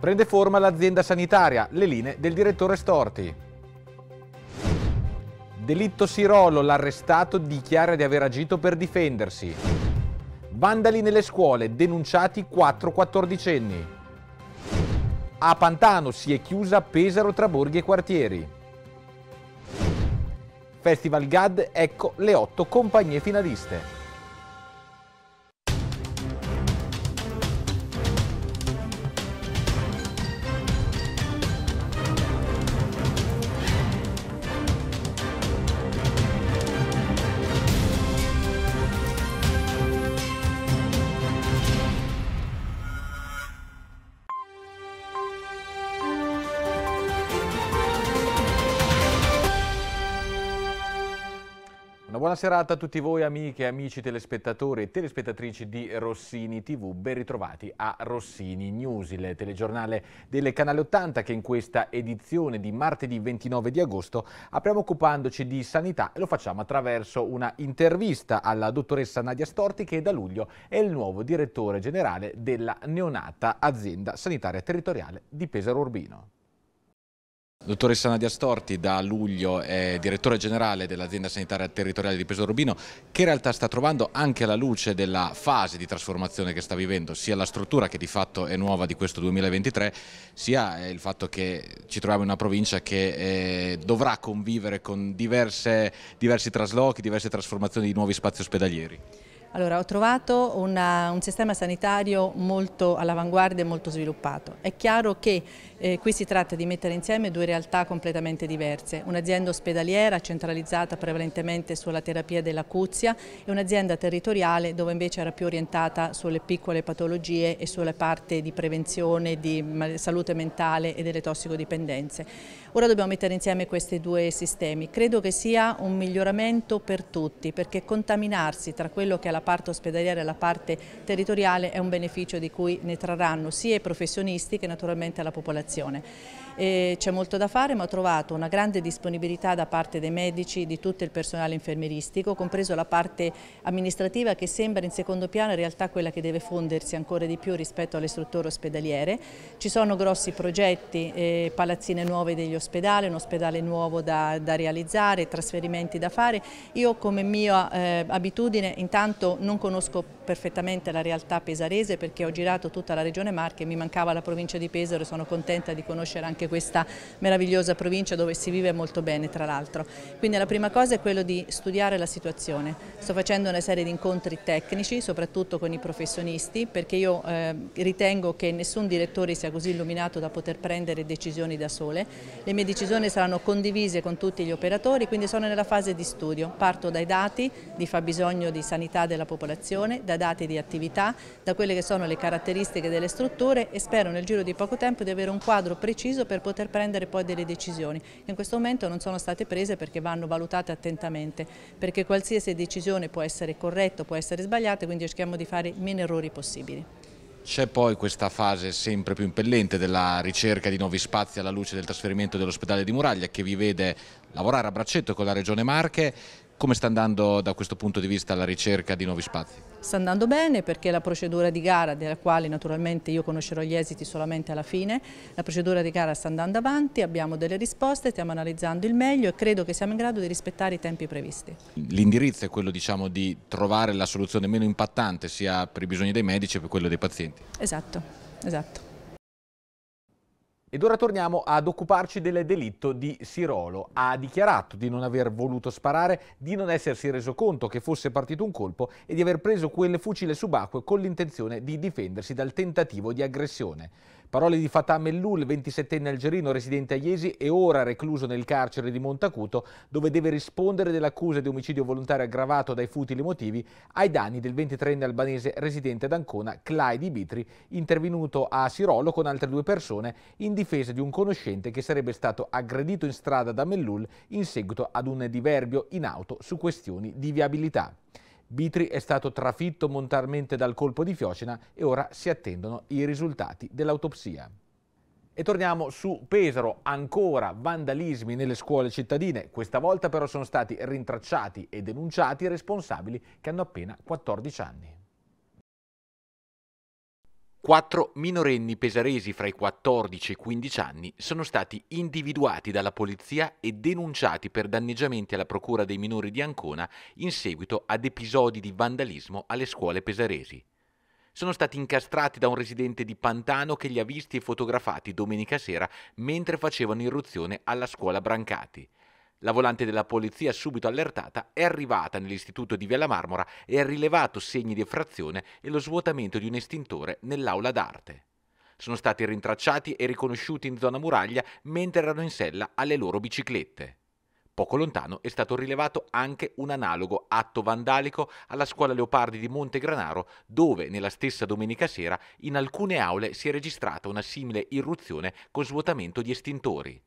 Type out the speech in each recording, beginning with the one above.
Prende forma l'azienda sanitaria, le linee del direttore Storti. Delitto Sirolo, l'arrestato dichiara di aver agito per difendersi. Vandali nelle scuole, denunciati 4 quattordicenni. A Pantano si è chiusa Pesaro, tra borghi e Quartieri. Festival GAD, ecco le otto compagnie finaliste. buona serata a tutti voi amiche, amici telespettatori e telespettatrici di Rossini TV. Ben ritrovati a Rossini News, il telegiornale del Canale 80 che in questa edizione di martedì 29 di agosto apriamo occupandoci di sanità e lo facciamo attraverso una intervista alla dottoressa Nadia Storti che da luglio è il nuovo direttore generale della neonata azienda sanitaria territoriale di Pesaro Urbino. Dottoressa Nadia Storti da luglio è direttore generale dell'azienda sanitaria territoriale di Peso Rubino, che realtà sta trovando anche alla luce della fase di trasformazione che sta vivendo sia la struttura che di fatto è nuova di questo 2023 sia eh, il fatto che ci troviamo in una provincia che eh, dovrà convivere con diverse, diversi traslochi, diverse trasformazioni di nuovi spazi ospedalieri. Allora, ho trovato una, un sistema sanitario molto all'avanguardia e molto sviluppato. È chiaro che eh, qui si tratta di mettere insieme due realtà completamente diverse, un'azienda ospedaliera centralizzata prevalentemente sulla terapia dell'acuzia e un'azienda territoriale dove invece era più orientata sulle piccole patologie e sulle parti di prevenzione, di salute mentale e delle tossicodipendenze. Ora dobbiamo mettere insieme questi due sistemi. Credo che sia un miglioramento per tutti perché contaminarsi tra quello che è la la parte ospedaliera e la parte territoriale è un beneficio di cui ne trarranno sia i professionisti che naturalmente la popolazione. C'è molto da fare ma ho trovato una grande disponibilità da parte dei medici, di tutto il personale infermieristico, compreso la parte amministrativa che sembra in secondo piano in realtà quella che deve fondersi ancora di più rispetto alle strutture ospedaliere. Ci sono grossi progetti, eh, palazzine nuove degli ospedali, un ospedale nuovo da, da realizzare, trasferimenti da fare. Io come mia eh, abitudine intanto non conosco perfettamente la realtà pesarese perché ho girato tutta la regione Marche, mi mancava la provincia di Pesaro e sono contenta di conoscere anche questa meravigliosa provincia dove si vive molto bene tra l'altro. Quindi la prima cosa è quello di studiare la situazione. Sto facendo una serie di incontri tecnici, soprattutto con i professionisti, perché io eh, ritengo che nessun direttore sia così illuminato da poter prendere decisioni da sole. Le mie decisioni saranno condivise con tutti gli operatori, quindi sono nella fase di studio. Parto dai dati di fabbisogno di sanità della popolazione, dai dati di attività, da quelle che sono le caratteristiche delle strutture e spero nel giro di poco tempo di avere un quadro preciso per per poter prendere poi delle decisioni che in questo momento non sono state prese perché vanno valutate attentamente, perché qualsiasi decisione può essere corretta, può essere sbagliata, quindi cerchiamo di fare i meno errori possibili. C'è poi questa fase sempre più impellente della ricerca di nuovi spazi alla luce del trasferimento dell'ospedale di Muraglia che vi vede lavorare a braccetto con la Regione Marche. Come sta andando da questo punto di vista la ricerca di nuovi spazi? Sta andando bene perché la procedura di gara, della quale naturalmente io conoscerò gli esiti solamente alla fine, la procedura di gara sta andando avanti, abbiamo delle risposte, stiamo analizzando il meglio e credo che siamo in grado di rispettare i tempi previsti. L'indirizzo è quello diciamo, di trovare la soluzione meno impattante sia per i bisogni dei medici che per quello dei pazienti? Esatto, esatto. Ed ora torniamo ad occuparci del delitto di Sirolo. Ha dichiarato di non aver voluto sparare, di non essersi reso conto che fosse partito un colpo e di aver preso quel fucile subacqueo con l'intenzione di difendersi dal tentativo di aggressione. Parole di Fatah Mellul, 27enne algerino residente a Iesi e ora recluso nel carcere di Montacuto, dove deve rispondere dell'accusa di omicidio volontario aggravato dai futili motivi ai danni del 23enne albanese residente ad Ancona, Clai Bitri, intervenuto a Sirolo con altre due persone in difesa di un conoscente che sarebbe stato aggredito in strada da Mellul in seguito ad un diverbio in auto su questioni di viabilità. Bitri è stato trafitto montarmente dal colpo di fiocina e ora si attendono i risultati dell'autopsia. E torniamo su Pesaro, ancora vandalismi nelle scuole cittadine, questa volta però sono stati rintracciati e denunciati i responsabili che hanno appena 14 anni. Quattro minorenni pesaresi fra i 14 e i 15 anni sono stati individuati dalla polizia e denunciati per danneggiamenti alla Procura dei minori di Ancona in seguito ad episodi di vandalismo alle scuole pesaresi. Sono stati incastrati da un residente di Pantano che li ha visti e fotografati domenica sera mentre facevano irruzione alla scuola Brancati. La volante della polizia, subito allertata, è arrivata nell'istituto di Via la Marmora e ha rilevato segni di effrazione e lo svuotamento di un estintore nell'aula d'arte. Sono stati rintracciati e riconosciuti in zona muraglia mentre erano in sella alle loro biciclette. Poco lontano è stato rilevato anche un analogo atto vandalico alla scuola Leopardi di Monte Granaro, dove nella stessa domenica sera in alcune aule si è registrata una simile irruzione con svuotamento di estintori.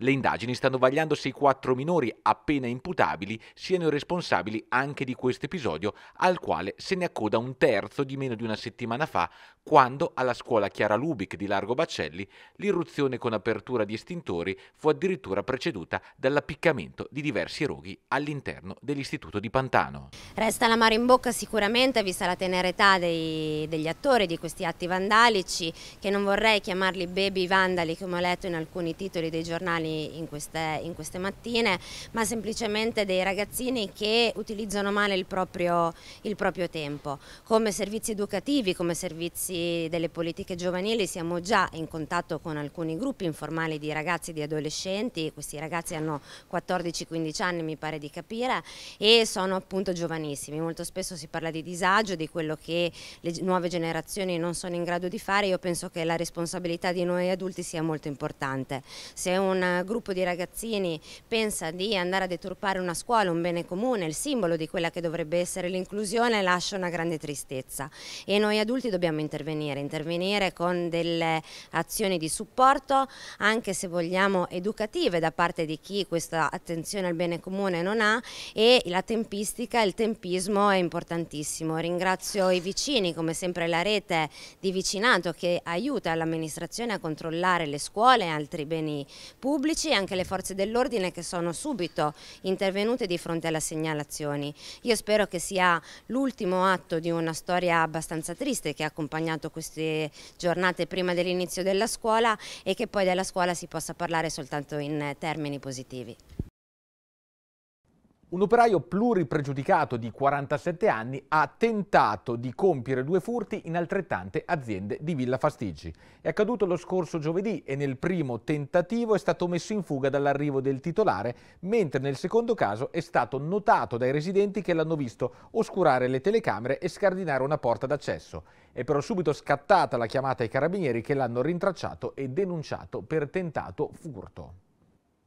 Le indagini stanno vagliando se i quattro minori appena imputabili siano i responsabili anche di questo episodio, al quale se ne accoda un terzo di meno di una settimana fa, quando alla scuola Chiara Lubic di Largo Baccelli l'irruzione con apertura di estintori fu addirittura preceduta dall'appiccamento di diversi roghi all'interno dell'istituto di Pantano. Resta la mare in bocca sicuramente, vista la tenera età dei, degli attori di questi atti vandalici, che non vorrei chiamarli baby vandali come ho letto in alcuni titoli dei giornali giovani in queste, in queste mattine, ma semplicemente dei ragazzini che utilizzano male il proprio, il proprio tempo. Come servizi educativi, come servizi delle politiche giovanili siamo già in contatto con alcuni gruppi informali di ragazzi e di adolescenti, questi ragazzi hanno 14-15 anni mi pare di capire e sono appunto giovanissimi, molto spesso si parla di disagio, di quello che le nuove generazioni non sono in grado di fare, io penso che la responsabilità di noi adulti sia molto importante. Se un gruppo di ragazzini pensa di andare a deturpare una scuola, un bene comune, il simbolo di quella che dovrebbe essere l'inclusione, lascia una grande tristezza. E noi adulti dobbiamo intervenire, intervenire con delle azioni di supporto, anche se vogliamo educative da parte di chi questa attenzione al bene comune non ha e la tempistica, il tempismo è importantissimo. Ringrazio i vicini, come sempre la rete di vicinato che aiuta l'amministrazione a controllare le scuole e altri beni pubblici pubblici e anche le forze dell'ordine che sono subito intervenute di fronte alle segnalazioni. Io spero che sia l'ultimo atto di una storia abbastanza triste che ha accompagnato queste giornate prima dell'inizio della scuola e che poi della scuola si possa parlare soltanto in termini positivi. Un operaio pluripregiudicato di 47 anni ha tentato di compiere due furti in altrettante aziende di Villa Fastigi. È accaduto lo scorso giovedì e nel primo tentativo è stato messo in fuga dall'arrivo del titolare, mentre nel secondo caso è stato notato dai residenti che l'hanno visto oscurare le telecamere e scardinare una porta d'accesso. È però subito scattata la chiamata ai carabinieri che l'hanno rintracciato e denunciato per tentato furto.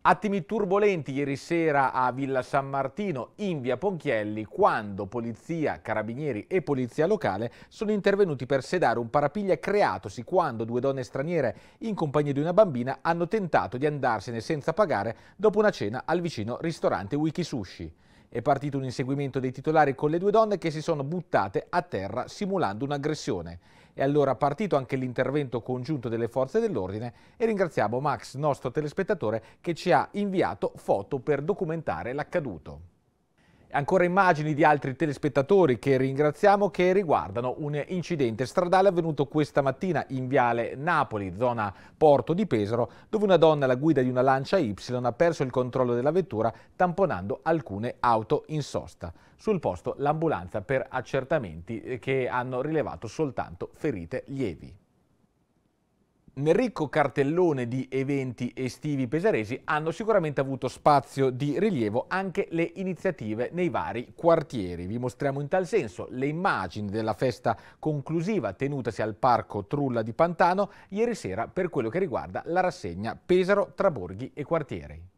Attimi turbolenti ieri sera a Villa San Martino in via Ponchielli quando polizia, carabinieri e polizia locale sono intervenuti per sedare un parapiglia creatosi quando due donne straniere in compagnia di una bambina hanno tentato di andarsene senza pagare dopo una cena al vicino ristorante Wikisushi. È partito un inseguimento dei titolari con le due donne che si sono buttate a terra simulando un'aggressione. E allora partito anche l'intervento congiunto delle forze dell'ordine e ringraziamo Max, nostro telespettatore, che ci ha inviato foto per documentare l'accaduto. Ancora immagini di altri telespettatori che ringraziamo che riguardano un incidente stradale avvenuto questa mattina in Viale Napoli, zona Porto di Pesaro, dove una donna alla guida di una Lancia Y ha perso il controllo della vettura tamponando alcune auto in sosta. Sul posto l'ambulanza per accertamenti eh, che hanno rilevato soltanto ferite lievi nel ricco cartellone di eventi estivi pesaresi hanno sicuramente avuto spazio di rilievo anche le iniziative nei vari quartieri. Vi mostriamo in tal senso le immagini della festa conclusiva tenutasi al Parco Trulla di Pantano ieri sera per quello che riguarda la rassegna Pesaro, tra borghi e Quartieri.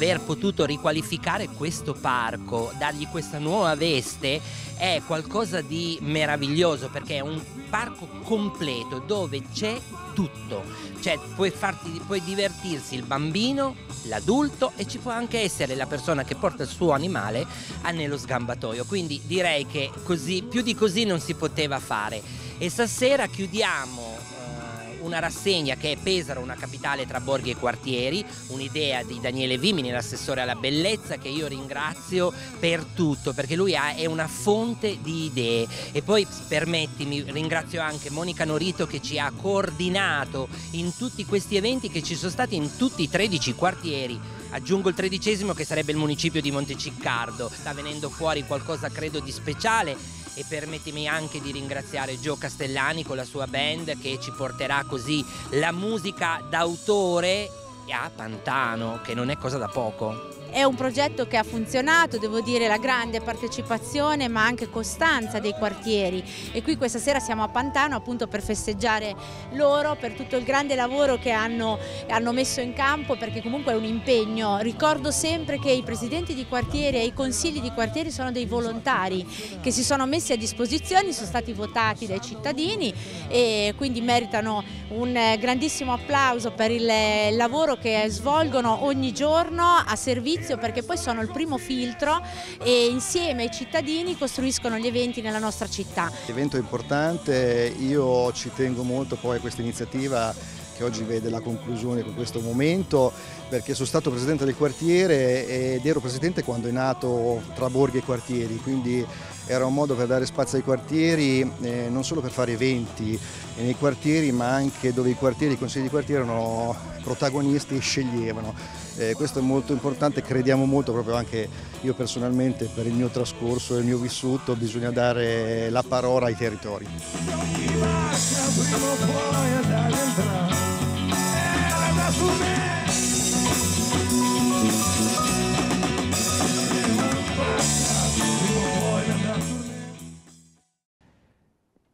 aver potuto riqualificare questo parco, dargli questa nuova veste, è qualcosa di meraviglioso perché è un parco completo dove c'è tutto, cioè puoi, farti, puoi divertirsi il bambino, l'adulto e ci può anche essere la persona che porta il suo animale nello sgambatoio, quindi direi che così, più di così non si poteva fare e stasera chiudiamo una rassegna che è Pesaro, una capitale tra borghi e quartieri, un'idea di Daniele Vimini, l'assessore alla bellezza, che io ringrazio per tutto, perché lui ha, è una fonte di idee. E poi permettimi, ringrazio anche Monica Norito che ci ha coordinato in tutti questi eventi che ci sono stati in tutti i 13 quartieri aggiungo il tredicesimo che sarebbe il municipio di Monteciccardo, sta venendo fuori qualcosa credo di speciale e permettimi anche di ringraziare Gio Castellani con la sua band che ci porterà così la musica d'autore a Pantano, che non è cosa da poco. È un progetto che ha funzionato, devo dire la grande partecipazione ma anche costanza dei quartieri e qui questa sera siamo a Pantano appunto per festeggiare loro, per tutto il grande lavoro che hanno, hanno messo in campo perché comunque è un impegno. Ricordo sempre che i presidenti di quartieri e i consigli di quartieri sono dei volontari che si sono messi a disposizione, sono stati votati dai cittadini e quindi meritano un grandissimo applauso per il lavoro che svolgono ogni giorno a servizio servizio perché poi sono il primo filtro e insieme ai cittadini costruiscono gli eventi nella nostra città. L'evento è importante, io ci tengo molto poi a questa iniziativa che oggi vede la conclusione con questo momento perché sono stato presidente del quartiere ed ero presidente quando è nato tra borghi e quartieri, quindi era un modo per dare spazio ai quartieri, eh, non solo per fare eventi nei quartieri, ma anche dove i quartieri, i consigli di quartiere erano protagonisti e sceglievano eh, questo è molto importante, crediamo molto proprio anche io personalmente per il mio trascorso e il mio vissuto bisogna dare la parola ai territori. Prima o poi andare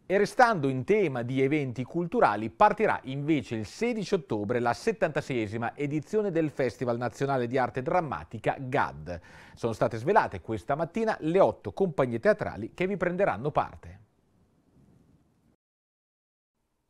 E restando in tema di eventi culturali, partirà invece il 16 ottobre la 76esima edizione del Festival Nazionale di Arte Drammatica GAD. Sono state svelate questa mattina le otto compagnie teatrali che vi prenderanno parte.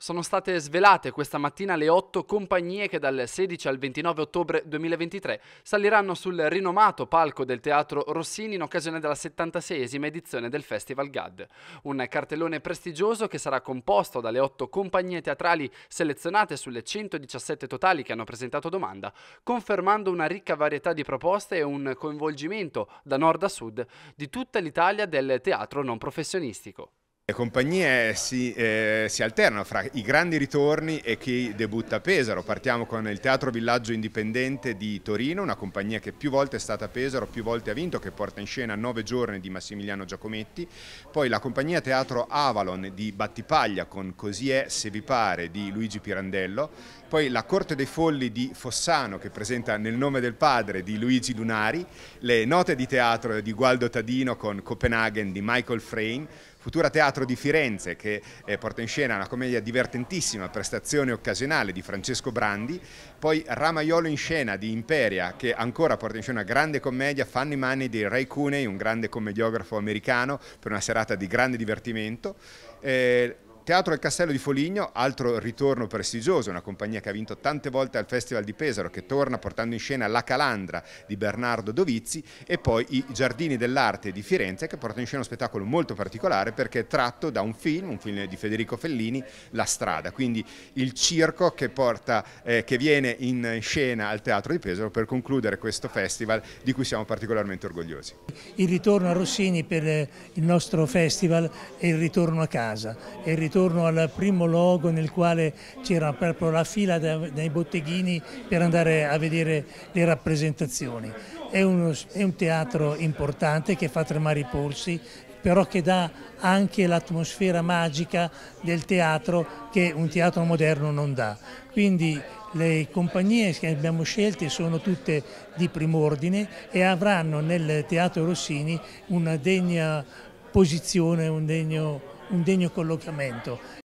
Sono state svelate questa mattina le otto compagnie che dal 16 al 29 ottobre 2023 saliranno sul rinomato palco del Teatro Rossini in occasione della 76esima edizione del Festival GAD. Un cartellone prestigioso che sarà composto dalle otto compagnie teatrali selezionate sulle 117 totali che hanno presentato domanda, confermando una ricca varietà di proposte e un coinvolgimento da nord a sud di tutta l'Italia del teatro non professionistico. Le compagnie eh, si, eh, si, alternano fra i grandi ritorni e chi debutta a Pesaro. Partiamo con il Teatro Villaggio Indipendente di Torino, una compagnia che più volte è stata a Pesaro, più volte ha vinto, che porta in scena Nove giorni di Massimiliano Giacometti. Poi la compagnia Teatro Avalon di Battipaglia con Così è se vi pare di Luigi Pirandello. Poi la Corte dei Folli di Fossano che presenta Nel nome del padre di Luigi Lunari. Le note di teatro di Gualdo Tadino con Copenaghen di Michael Frame Futura Teatro di Firenze che eh, porta in scena una commedia divertentissima, prestazione occasionale di Francesco Brandi, poi Ramaiolo in scena di Imperia che ancora porta in scena una grande commedia, Fanno i mani di Ray Cooney, un grande commediografo americano, per una serata di grande divertimento. Eh, Teatro del Castello di Foligno, altro ritorno prestigioso, una compagnia che ha vinto tante volte al Festival di Pesaro, che torna portando in scena La Calandra di Bernardo Dovizi e poi i Giardini dell'Arte di Firenze, che porta in scena uno spettacolo molto particolare perché è tratto da un film, un film di Federico Fellini, La Strada, quindi il circo che, porta, eh, che viene in scena al Teatro di Pesaro per concludere questo festival di cui siamo particolarmente orgogliosi. Il ritorno a Rossini per eh, il nostro festival è il ritorno a casa, è il ritorno ritorno al primo logo nel quale c'era proprio la fila dai botteghini per andare a vedere le rappresentazioni. È, uno, è un teatro importante che fa tremare i polsi, però che dà anche l'atmosfera magica del teatro che un teatro moderno non dà. Quindi le compagnie che abbiamo scelte sono tutte di prim'ordine e avranno nel Teatro Rossini una degna posizione, un degno un degno collocamento.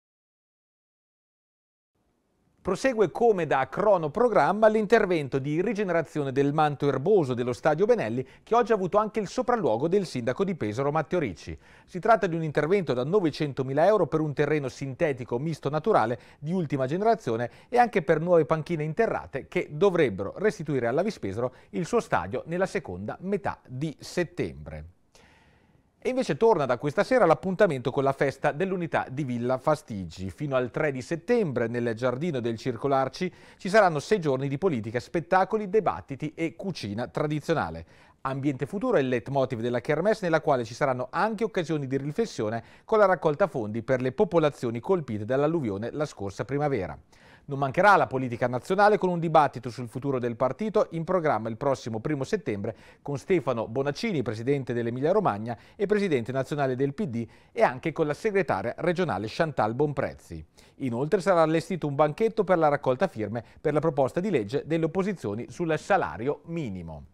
Prosegue come da cronoprogramma l'intervento di rigenerazione del manto erboso dello stadio Benelli che oggi ha avuto anche il sopralluogo del sindaco di Pesaro Matteo Ricci. Si tratta di un intervento da 900.000 euro per un terreno sintetico misto naturale di ultima generazione e anche per nuove panchine interrate che dovrebbero restituire alla Vispesaro il suo stadio nella seconda metà di settembre. E invece torna da questa sera l'appuntamento con la festa dell'unità di Villa Fastigi. Fino al 3 di settembre nel giardino del Circolarci ci saranno sei giorni di politica, spettacoli, dibattiti e cucina tradizionale. Ambiente Futuro è il leitmotiv della Kermesse nella quale ci saranno anche occasioni di riflessione con la raccolta fondi per le popolazioni colpite dall'alluvione la scorsa primavera. Non mancherà la politica nazionale con un dibattito sul futuro del partito in programma il prossimo primo settembre con Stefano Bonaccini, presidente dell'Emilia Romagna e presidente nazionale del PD e anche con la segretaria regionale Chantal Bonprezzi. Inoltre sarà allestito un banchetto per la raccolta firme per la proposta di legge delle opposizioni sul salario minimo.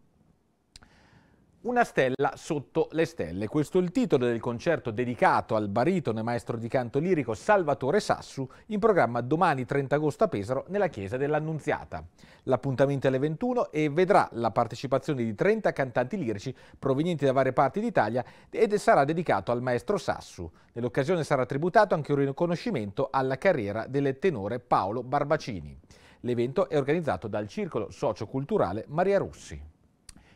Una stella sotto le stelle, questo è il titolo del concerto dedicato al baritone maestro di canto lirico Salvatore Sassu in programma domani 30 agosto a Pesaro nella chiesa dell'Annunziata. L'appuntamento è alle 21 e vedrà la partecipazione di 30 cantanti lirici provenienti da varie parti d'Italia ed sarà dedicato al maestro Sassu. Nell'occasione sarà tributato anche un riconoscimento alla carriera del tenore Paolo Barbacini. L'evento è organizzato dal Circolo Socioculturale Maria Russi.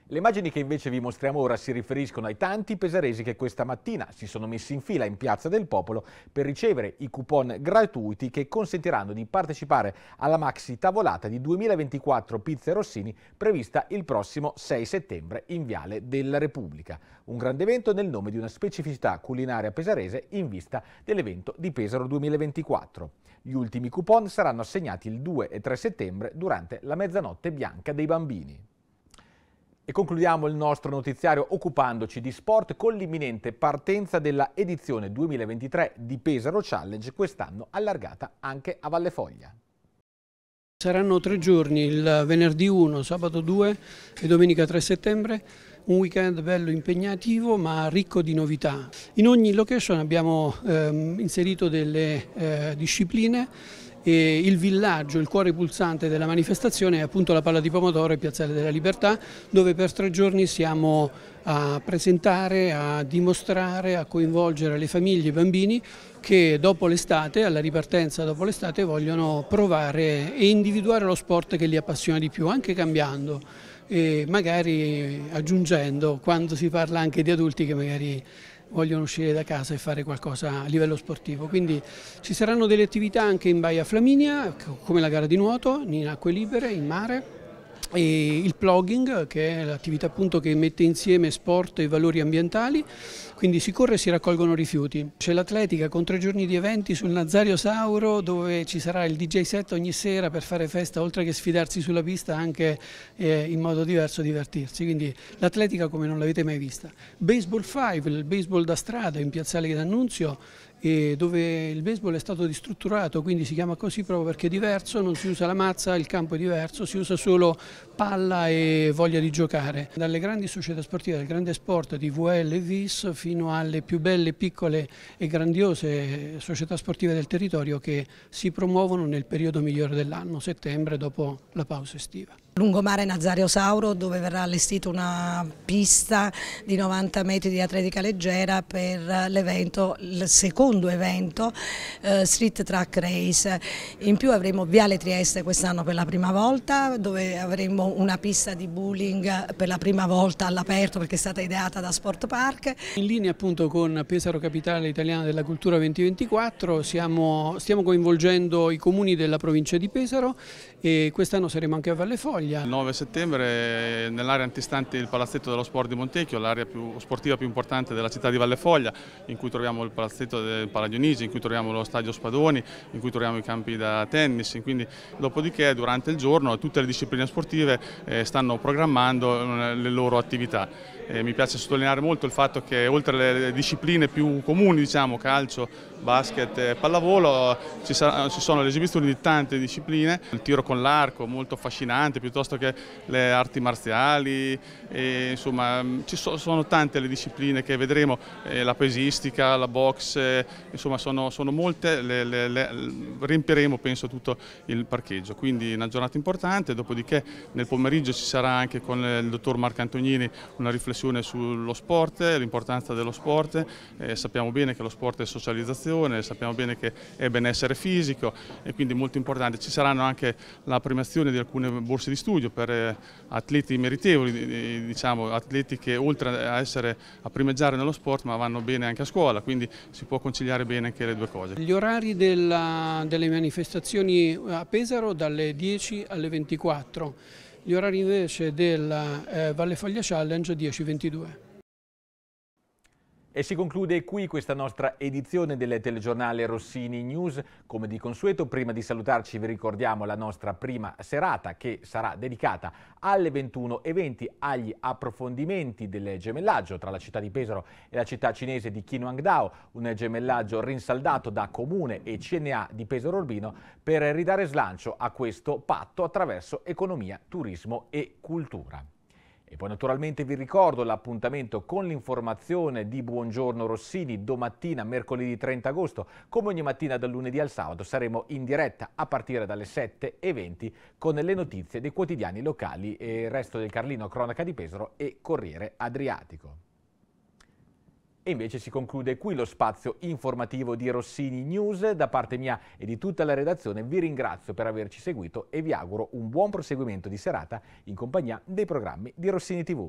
Le immagini che invece vi mostriamo ora si riferiscono ai tanti pesaresi che questa mattina si sono messi in fila in Piazza del Popolo per ricevere i coupon gratuiti che consentiranno di partecipare alla maxi tavolata di 2024 Pizze Rossini prevista il prossimo 6 settembre in Viale della Repubblica. Un grande evento nel nome di una specificità culinaria pesarese in vista dell'evento di Pesaro 2024. Gli ultimi coupon saranno assegnati il 2 e 3 settembre durante la mezzanotte bianca dei bambini. E concludiamo il nostro notiziario occupandoci di sport con l'imminente partenza della edizione 2023 di Pesaro Challenge, quest'anno allargata anche a Vallefoglia. Saranno tre giorni, il venerdì 1, sabato 2 e domenica 3 settembre, un weekend bello impegnativo ma ricco di novità. In ogni location abbiamo ehm, inserito delle eh, discipline e il villaggio, il cuore pulsante della manifestazione è appunto la Palla di Pomodoro e Piazzale della Libertà, dove per tre giorni siamo a presentare, a dimostrare, a coinvolgere le famiglie e i bambini che dopo l'estate, alla ripartenza dopo l'estate, vogliono provare e individuare lo sport che li appassiona di più, anche cambiando e magari aggiungendo quando si parla anche di adulti che magari vogliono uscire da casa e fare qualcosa a livello sportivo. Quindi ci saranno delle attività anche in Baia Flaminia, come la gara di nuoto, in acque libere, in mare e il plugging, che è l'attività che mette insieme sport e valori ambientali, quindi si corre e si raccolgono rifiuti. C'è l'atletica con tre giorni di eventi sul Nazario Sauro dove ci sarà il DJ set ogni sera per fare festa, oltre che sfidarsi sulla pista anche eh, in modo diverso divertirsi, quindi l'atletica come non l'avete mai vista. Baseball 5, il baseball da strada in Piazzale D'Annunzio dove il baseball è stato distrutturato, quindi si chiama così proprio perché è diverso, non si usa la mazza, il campo è diverso, si usa solo palla e voglia di giocare. Dalle grandi società sportive, dal grande sport di VL e VIS fino alle più belle, piccole e grandiose società sportive del territorio che si promuovono nel periodo migliore dell'anno, settembre, dopo la pausa estiva. Lungomare Nazario Sauro dove verrà allestita una pista di 90 metri di atletica leggera per l'evento, il secondo evento eh, Street Track Race. In più avremo Viale Trieste quest'anno per la prima volta dove avremo una pista di bowling per la prima volta all'aperto perché è stata ideata da Sport Park. In linea appunto con Pesaro Capitale Italiana della Cultura 2024 siamo, stiamo coinvolgendo i comuni della provincia di Pesaro e quest'anno saremo anche a Valle Foglia Italia. Il 9 settembre nell'area antistante il palazzetto dello sport di Montecchio, l'area sportiva più importante della città di Valle Foglia, in cui troviamo il palazzetto del Paladionisi, in cui troviamo lo stadio Spadoni, in cui troviamo i campi da tennis, quindi dopodiché durante il giorno tutte le discipline sportive eh, stanno programmando eh, le loro attività. Eh, mi piace sottolineare molto il fatto che oltre alle discipline più comuni, diciamo calcio, basket e pallavolo, ci, sarà, ci, sono le esibizioni di tante discipline, il tiro con l'arco molto affascinante, piuttosto che le arti marziali, e, insomma ci so, sono tante le discipline che vedremo, eh, la pesistica, la box, eh, insomma sono, sono molte, le, le, le, riempiremo penso tutto il parcheggio, quindi una giornata importante, dopodiché nel pomeriggio ci sarà anche con il dottor Marco Antonini una riflessione riflessione sullo sport, l'importanza dello sport, eh, sappiamo bene che lo sport è socializzazione, sappiamo bene che è benessere fisico e quindi molto importante. Ci saranno anche la premiazione di alcune borse di studio per eh, atleti meritevoli, diciamo, atleti che oltre a, essere, a primeggiare nello sport ma vanno bene anche a scuola, quindi si può conciliare bene anche le due cose. Gli orari della, delle manifestazioni a Pesaro dalle 10 alle 24 gli orari invece della eh, Valle Foglia Challenge 10-22. E si conclude qui questa nostra edizione del telegiornale Rossini News. Come di consueto, prima di salutarci vi ricordiamo la nostra prima serata che sarà dedicata alle 21.20 agli approfondimenti del gemellaggio tra la città di Pesaro e la città cinese di Qinhuangdao, un gemellaggio rinsaldato da Comune e CNA di Pesaro Urbino per ridare slancio a questo patto attraverso economia, turismo e cultura. E poi naturalmente vi ricordo l'appuntamento con l'informazione di Buongiorno Rossini domattina, mercoledì 30 agosto. Come ogni mattina dal lunedì al sabato saremo in diretta a partire dalle 7.20 con le notizie dei quotidiani locali e il resto del Carlino, Cronaca di Pesaro e Corriere Adriatico. E invece si conclude qui lo spazio informativo di Rossini News. Da parte mia e di tutta la redazione vi ringrazio per averci seguito e vi auguro un buon proseguimento di serata in compagnia dei programmi di Rossini TV.